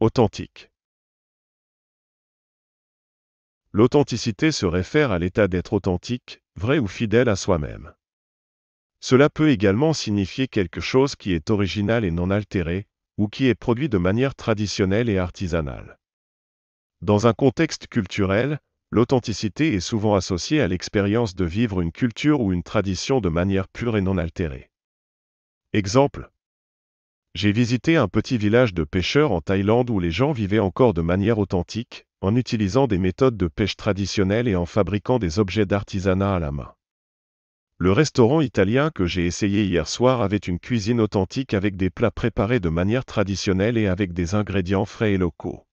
authentique. L'authenticité se réfère à l'état d'être authentique, vrai ou fidèle à soi-même. Cela peut également signifier quelque chose qui est original et non altéré, ou qui est produit de manière traditionnelle et artisanale. Dans un contexte culturel, l'authenticité est souvent associée à l'expérience de vivre une culture ou une tradition de manière pure et non altérée. Exemple, j'ai visité un petit village de pêcheurs en Thaïlande où les gens vivaient encore de manière authentique, en utilisant des méthodes de pêche traditionnelles et en fabriquant des objets d'artisanat à la main. Le restaurant italien que j'ai essayé hier soir avait une cuisine authentique avec des plats préparés de manière traditionnelle et avec des ingrédients frais et locaux.